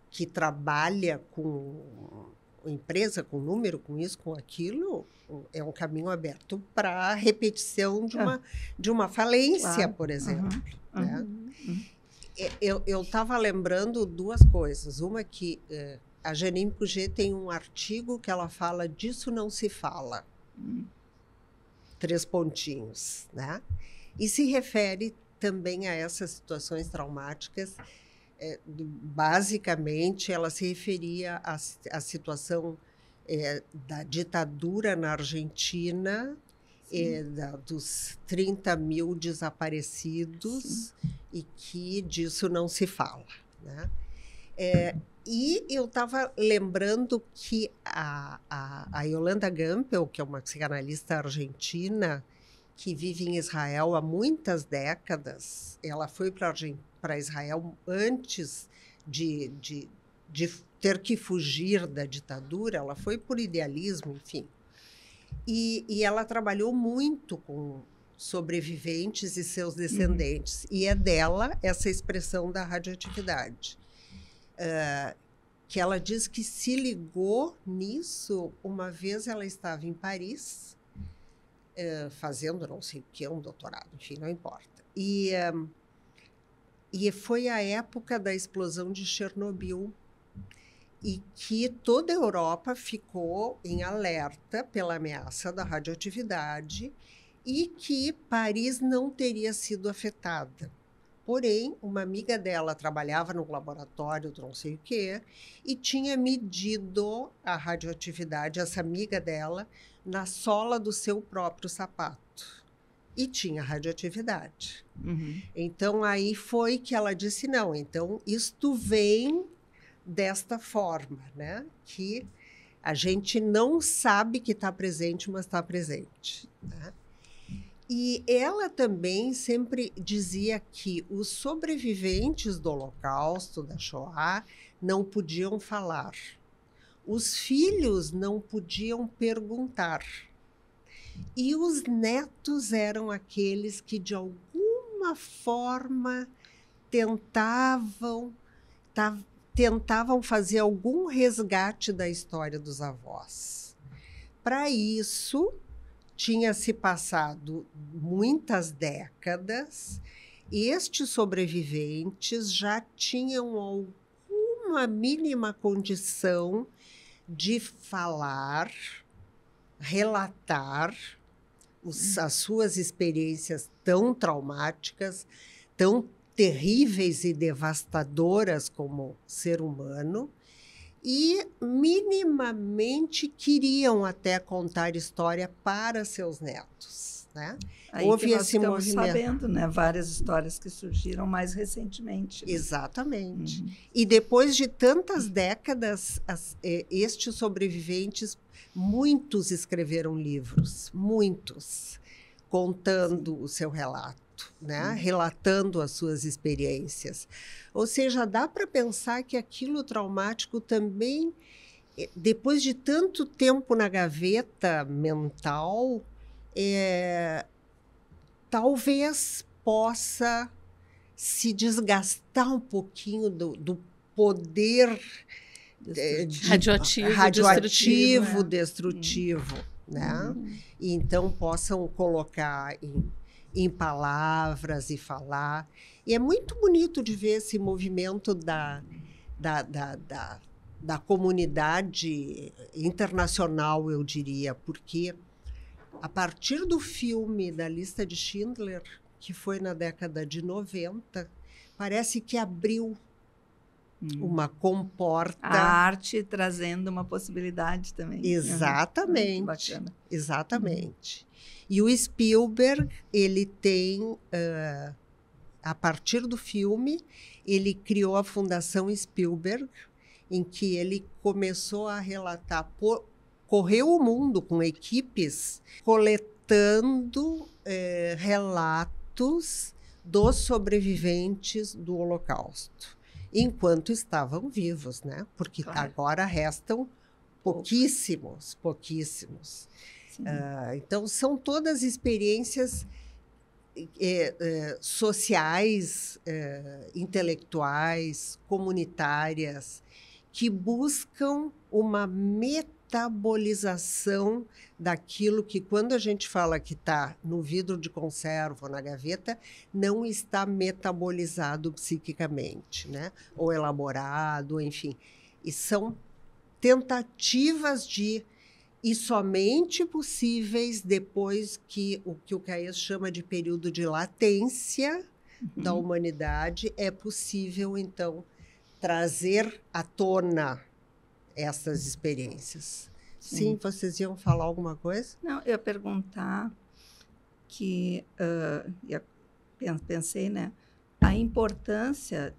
que trabalha com empresa com número, com isso, com aquilo, é um caminho aberto para a repetição de, ah. uma, de uma falência, claro. por exemplo. Uhum. Né? Uhum. Eu estava lembrando duas coisas. Uma que eh, a Janine Puget tem um artigo que ela fala disso não se fala. Uhum. Três pontinhos, né? E se refere também a essas situações traumáticas eh, basicamente, ela se referia à, à situação é, da ditadura na Argentina, é, da, dos 30 mil desaparecidos, Sim. e que disso não se fala. Né? É, e eu estava lembrando que a, a, a, Yolanda Gampel, que é uma psicanalista argentina, que vive em Israel há muitas décadas, ela foi para a Argentina para Israel antes de, de, de ter que fugir da ditadura, ela foi por idealismo, enfim. E, e, ela trabalhou muito com sobreviventes e seus uhum. descendentes. Uhum. E é dela essa expressão da radioatividade. Uh, que ela diz que se ligou nisso uma vez ela estava em Paris, uh, fazendo não sei o que, um doutorado, enfim, não importa. E. Uh, e foi a época da explosão de Chernobyl e que toda a Europa ficou em alerta pela ameaça da radioatividade e que Paris não teria sido afetada. Porém, uma amiga dela trabalhava no laboratório do não sei o quê e tinha medido a radioatividade, essa amiga dela, na sola do seu próprio sapato e tinha radioatividade. Uhum. Então aí foi que ela disse não. Então isto vem desta forma, né? Que a gente não sabe que está presente, mas está presente. Né? E ela também sempre dizia que os sobreviventes do Holocausto, da Shoah, não podiam falar. Os filhos não podiam perguntar. E os netos eram aqueles que, de alguma forma, tentavam, tentavam fazer algum resgate da história dos avós. Para isso, tinha se passado muitas décadas, e estes sobreviventes já tinham alguma mínima condição de falar, relatar os, uhum. as suas experiências tão traumáticas, tão terríveis e devastadoras como ser humano e minimamente queriam até contar história para seus netos. Né? Aí Houve esse movimento. sabendo, né? Várias histórias que surgiram mais recentemente. Né? Exatamente. Uhum. E depois de tantas décadas, as, eh, estes sobreviventes, muitos escreveram livros, muitos, contando Sim. o seu relato. Né? Uhum. relatando as suas experiências. Ou seja, dá para pensar que aquilo traumático também, eh, depois de tanto tempo na gaveta mental, é, talvez possa se desgastar um pouquinho do, do poder é, de, radioativo, radioativo, destrutivo, é. destrutivo né? Hum. E então possam colocar em, em palavras e falar. E é muito bonito de ver esse movimento da, da, da, da, da comunidade internacional, eu diria, porque a partir do filme da lista de Schindler, que foi na década de 90, parece que abriu hum. uma comporta. A arte trazendo uma possibilidade também. Exatamente. Uhum. Bacana. Exatamente. Hum. E o Spielberg, ele tem, uh, a partir do filme, ele criou a Fundação Spielberg, em que ele começou a relatar por, correu o mundo com equipes coletando é, relatos dos sobreviventes do Holocausto, enquanto estavam vivos, né? Porque claro. agora restam pouquíssimos, pouquíssimos. Uh, então são todas experiências é, é, sociais, é, intelectuais, comunitárias, que buscam uma meta metabolização daquilo que, quando a gente fala que está no vidro de conserva ou na gaveta, não está metabolizado psiquicamente, né? Ou elaborado, enfim. E são tentativas de e somente possíveis depois que o que o Caes chama de período de latência uhum. da humanidade é possível então trazer à tona essas experiências. Sim. Sim, vocês iam falar alguma coisa? Não, eu ia perguntar que uh, pensei, né, a importância,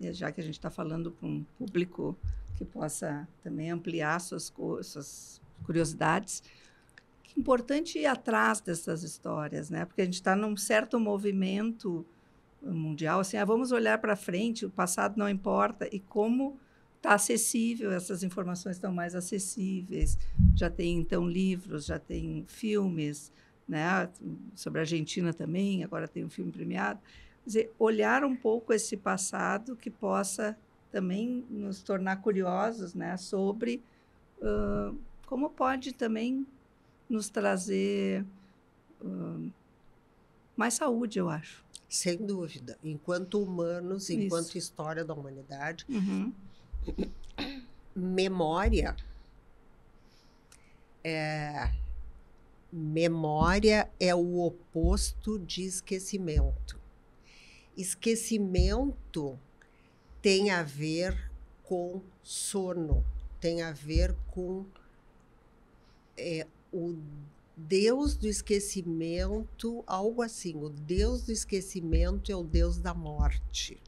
eh, já que a gente está falando para um público que possa também ampliar suas, suas curiosidades, que é importante ir atrás dessas histórias, né? Porque a gente está num certo movimento mundial, assim, ah, vamos olhar para frente, o passado não importa, e como está acessível, essas informações estão mais acessíveis. Já tem, então, livros, já tem filmes, né? sobre a Argentina também, agora tem um filme premiado. Quer dizer, olhar um pouco esse passado que possa também nos tornar curiosos né? sobre uh, como pode também nos trazer uh, mais saúde, eu acho. Sem dúvida. Enquanto humanos, Isso. enquanto história da humanidade, uhum memória. É, memória é o oposto de esquecimento. Esquecimento tem a ver com sono, tem a ver com é, o Deus do esquecimento, algo assim. O Deus do esquecimento é o Deus da morte.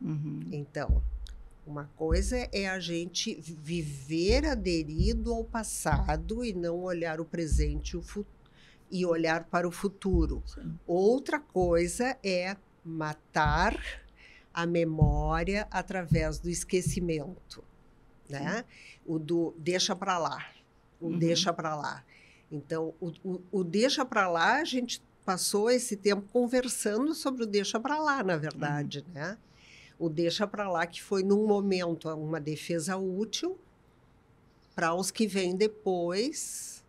Uhum. Então, uma coisa é a gente viver aderido ao passado e não olhar o presente o e olhar para o futuro. Sim. Outra coisa é matar a memória através do esquecimento, né? O do deixa para lá, o uhum. deixa para lá. Então, o, o, o deixa para lá, a gente passou esse tempo conversando sobre o deixa para lá, na uhum. verdade, uhum. né? o deixa para lá que foi num momento uma defesa útil para os que vêm depois.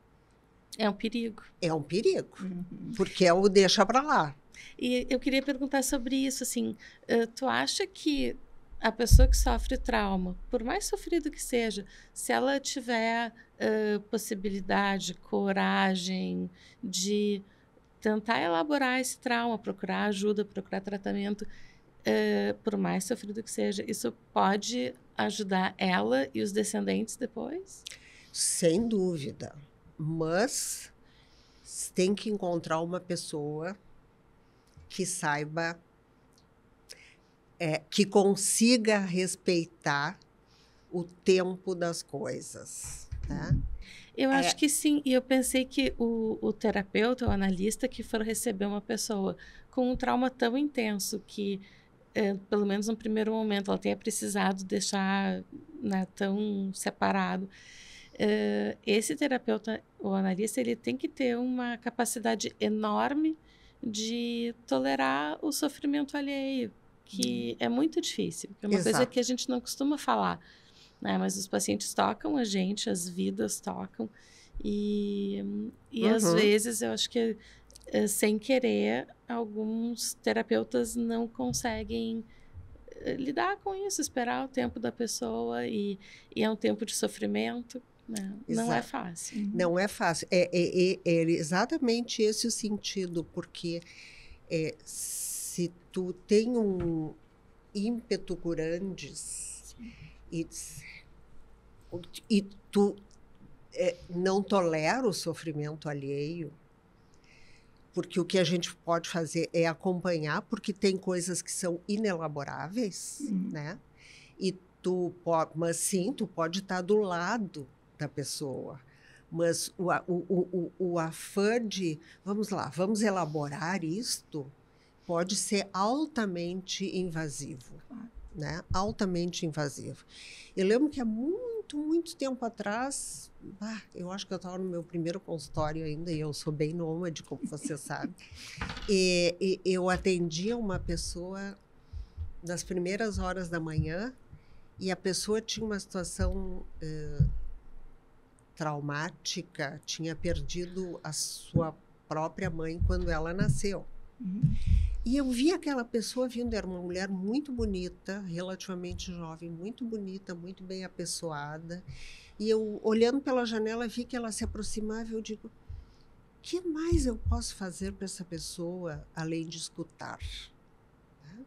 É um perigo. É um perigo, uhum. porque é o deixa para lá. E eu queria perguntar sobre isso, assim, eh, tu acha que a pessoa que sofre trauma, por mais sofrido que seja, se ela tiver uh, possibilidade, coragem de tentar elaborar esse trauma, procurar ajuda, procurar tratamento, eh, por mais sofrido que seja, isso pode ajudar ela e os descendentes depois? Sem dúvida. Mas tem que encontrar uma pessoa que saiba, é, que consiga respeitar o tempo das coisas. tá? Eu acho é. que sim, e eu pensei que o, o terapeuta, o analista que for receber uma pessoa com um trauma tão intenso que é, pelo menos no primeiro momento, ela tenha precisado deixar né, tão separado. É, esse terapeuta ou analista, ele tem que ter uma capacidade enorme de tolerar o sofrimento alheio, que hum. é muito difícil. É uma Exato. coisa que a gente não costuma falar, né? Mas os pacientes tocam a gente, as vidas tocam. E, e uhum. às vezes eu acho que eh, sem querer, alguns terapeutas não conseguem eh, lidar com isso, esperar o tempo da pessoa e, e é um tempo de sofrimento. Não, né? não é fácil. Não é fácil. É, é, é, é exatamente esse o sentido, porque eh, se tu tem um ímpeto grandes e, e tu não tolera o sofrimento alheio, porque o que a gente pode fazer é acompanhar, porque tem coisas que são inelaboráveis, uhum. né? E tu pode, mas sim, tu pode estar do lado da pessoa. Mas o, o, o, o afã de, vamos lá, vamos elaborar isto, pode ser altamente invasivo, né? Altamente invasivo. Eu lembro que há muito muito, muito tempo atrás, ah, eu acho que eu estava no meu primeiro consultório ainda, e eu sou bem nômade, como você *laughs* sabe, e, e, eu atendia uma pessoa nas primeiras horas da manhã, e a pessoa tinha uma situação eh, traumática, tinha perdido a sua própria mãe quando ela nasceu. Uhum. E eu vi aquela pessoa vindo, era uma mulher muito bonita, relativamente jovem, muito bonita, muito bem apessoada. E eu, olhando pela janela, vi que ela se aproximava e eu digo: o que mais eu posso fazer para essa pessoa além de escutar? Né?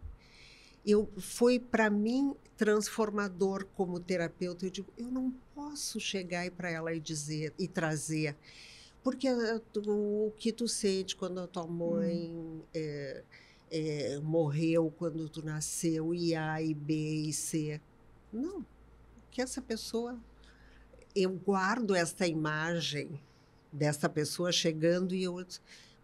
eu foi para mim transformador como terapeuta. Eu digo, eu não posso chegar para ela e dizer e trazer, porque ah, o que tu sente quando a tua hum. mãe hum. é, é, morreu quando tu nasceu, e A, e B, e C. Não. Que essa pessoa. Eu guardo esta imagem dessa pessoa chegando e eu.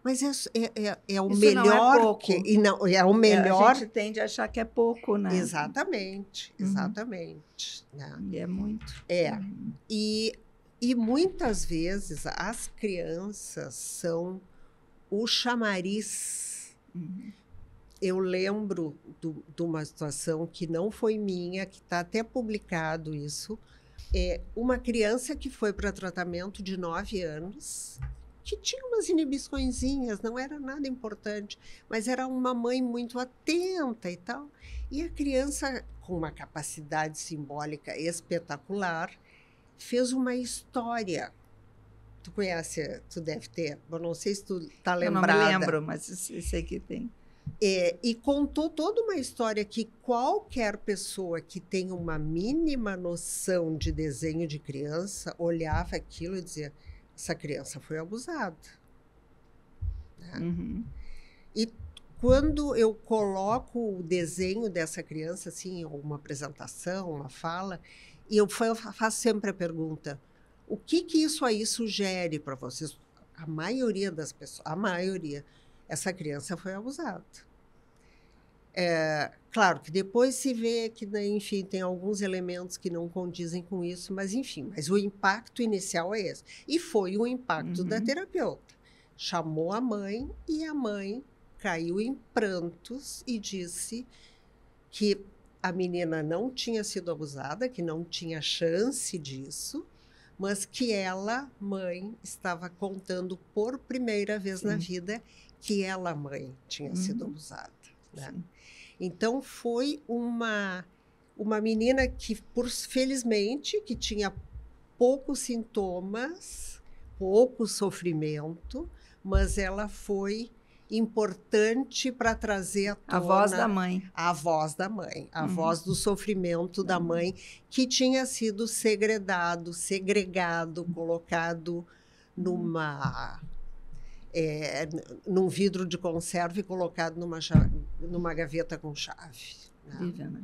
Mas é, é, é, é o Isso melhor não é que. E não, é o melhor. É, a gente tende a achar que é pouco, né? Exatamente, uhum. exatamente. Uhum. Né? E é muito. É. Uhum. E, e muitas vezes as crianças são o chamariz. Uhum eu lembro do, de uma situação que não foi minha, que está até publicado isso. É uma criança que foi para tratamento de 9 anos, que tinha umas inibiçõezinhas, não era nada importante, mas era uma mãe muito atenta e tal. E a criança, com uma capacidade simbólica espetacular, fez uma história tu conhece, tu deve ter. Eu não sei se tu tá lembrada. Eu não me lembro, mas sei que tem. É, e contou toda uma história que qualquer pessoa que tem uma mínima noção de desenho de criança olhava aquilo e dizia: essa criança foi abusada. Né? Uhum. E quando eu coloco o desenho dessa criança, assim, uma apresentação, uma fala, e eu faço sempre a pergunta: o que que isso aí sugere para vocês? A maioria das pessoas, a maioria, essa criança foi abusada. É, claro que depois se vê que, enfim, tem alguns elementos que não condizem com isso, mas enfim, mas o impacto inicial é esse. E foi o impacto uhum. da terapeuta. Chamou a mãe e a mãe caiu em prantos e disse que a menina não tinha sido abusada, que não tinha chance disso, mas que ela, mãe, estava contando por primeira vez Sim. na vida que ela, mãe, tinha uhum. sido abusada. Né? Então foi uma uma menina que, por, felizmente, que tinha poucos sintomas, pouco sofrimento, mas ela foi importante para trazer a, tona a voz da mãe, a voz da mãe, a uhum. voz do sofrimento da uhum. mãe que tinha sido segredado, segregado, colocado numa é, num vidro de conserva e colocado numa, chave, numa gaveta com chave. Né? né?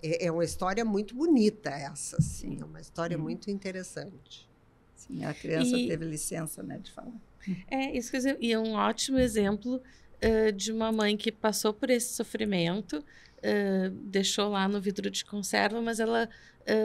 É, é, uma história muito bonita essa, assim, Sim. é uma história uhum. muito interessante. Sim, a criança e... teve licença, né, de falar. É, isso que eu e é um ótimo exemplo uh, de uma mãe que passou por esse sofrimento, uh, deixou lá no vidro de conserva, mas ela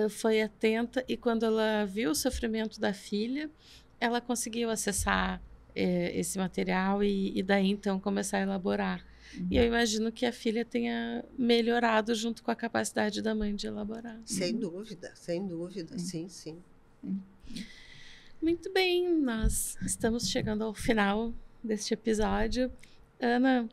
uh, foi atenta e quando ela viu o sofrimento da filha, ela conseguiu acessar é, esse material e, e, daí então começar a elaborar. Uhum. E eu imagino que a filha tenha melhorado junto com a capacidade da mãe de elaborar. Sem uhum. dúvida, sem dúvida, sim, sim. Muito bem, nós estamos chegando ao final deste episódio. Ana,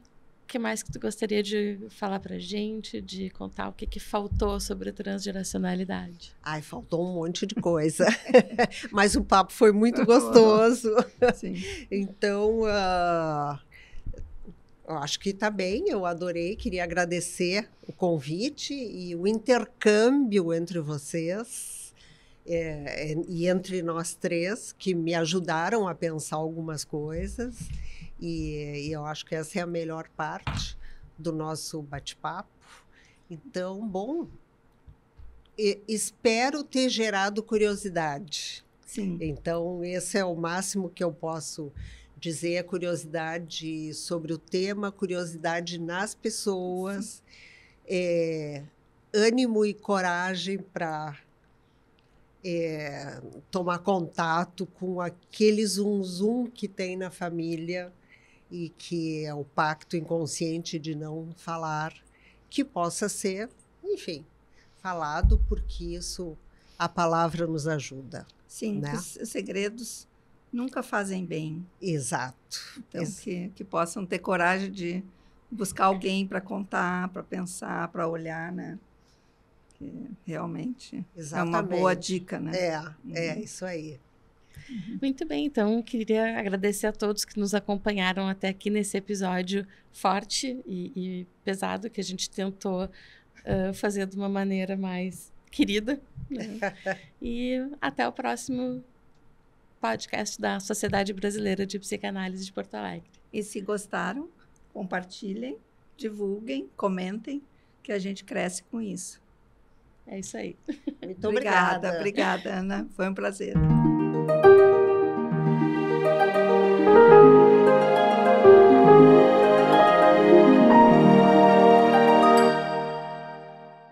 que mais que tu gostaria de falar pra gente, de contar o que, que faltou sobre a transgeracionalidade? Ai, faltou um monte de coisa. *laughs* Mas o papo foi muito gostoso. Sim. *laughs* então, uh, eu acho que tá bem, eu adorei, queria agradecer o convite e o intercâmbio entre vocês. É, é e entre nós três que me ajudaram a pensar algumas coisas e, e eu acho que essa é a melhor parte do nosso bate-papo. Então, bom, espero ter gerado curiosidade. Sim. Então, esse é o máximo que eu posso dizer: a é curiosidade sobre o tema, curiosidade nas pessoas, é, ânimo e coragem para é, tomar contato com aquele zum-zum que tem na família e que é o pacto inconsciente de não falar, que possa ser, enfim, falado, porque isso a palavra nos ajuda. Sim, né? os segredos nunca fazem bem. Exato. Então, que, que possam ter coragem de buscar alguém para contar, para pensar, para olhar, né? Que realmente Exatamente. é uma boa dica, né? É, é, uhum. isso aí. Muito bem, então queria agradecer a todos que nos acompanharam até aqui nesse episódio forte e, e pesado que a gente tentou uh, fazer de uma maneira mais querida. Né? *laughs* e até o próximo podcast da Sociedade Brasileira de Psicanálise de Porto Alegre. E se gostaram, compartilhem, divulguem, comentem, que a gente cresce com isso. É isso aí. Muito obrigada. Obrigada, obrigada Ana. Foi um prazer.